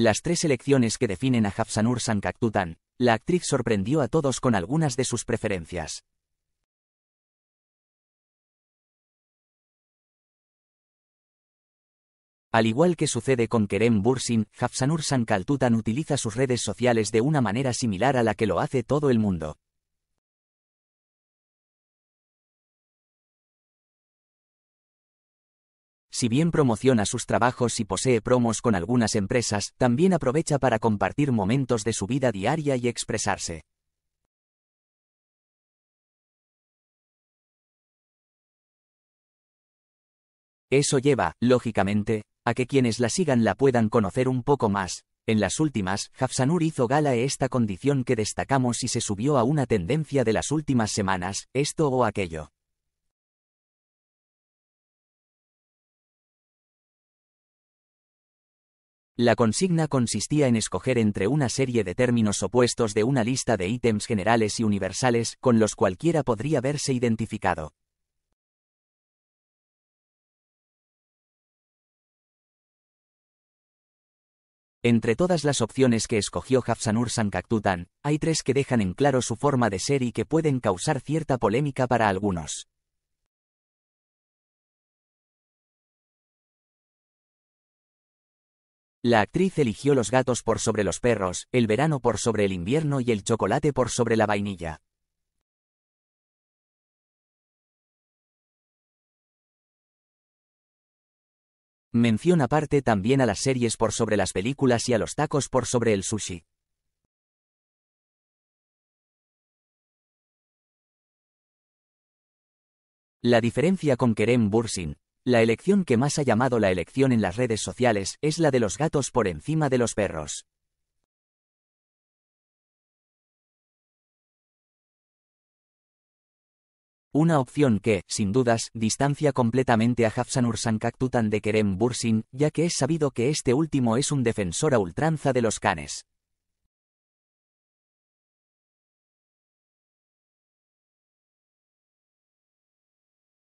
Las tres elecciones que definen a Hafsanur Sankaktutan, la actriz sorprendió a todos con algunas de sus preferencias. Al igual que sucede con Kerem Bursin, Hafsanur Sankaltutan utiliza sus redes sociales de una manera similar a la que lo hace todo el mundo. Si bien promociona sus trabajos y posee promos con algunas empresas, también aprovecha para compartir momentos de su vida diaria y expresarse. Eso lleva, lógicamente, a que quienes la sigan la puedan conocer un poco más. En las últimas, Hafsanur hizo gala de esta condición que destacamos y se subió a una tendencia de las últimas semanas, esto o aquello. La consigna consistía en escoger entre una serie de términos opuestos de una lista de ítems generales y universales con los cualquiera podría verse identificado. Entre todas las opciones que escogió Hafsanur Sankaktutan, hay tres que dejan en claro su forma de ser y que pueden causar cierta polémica para algunos. La actriz eligió los gatos por sobre los perros, el verano por sobre el invierno y el chocolate por sobre la vainilla. Mención aparte también a las series por sobre las películas y a los tacos por sobre el sushi. La diferencia con Kerem Bursin, la elección que más ha llamado la elección en las redes sociales es la de los gatos por encima de los perros. Una opción que, sin dudas, distancia completamente a Hafsanur Sankaktutan de Kerem Bursin, ya que es sabido que este último es un defensor a ultranza de los canes.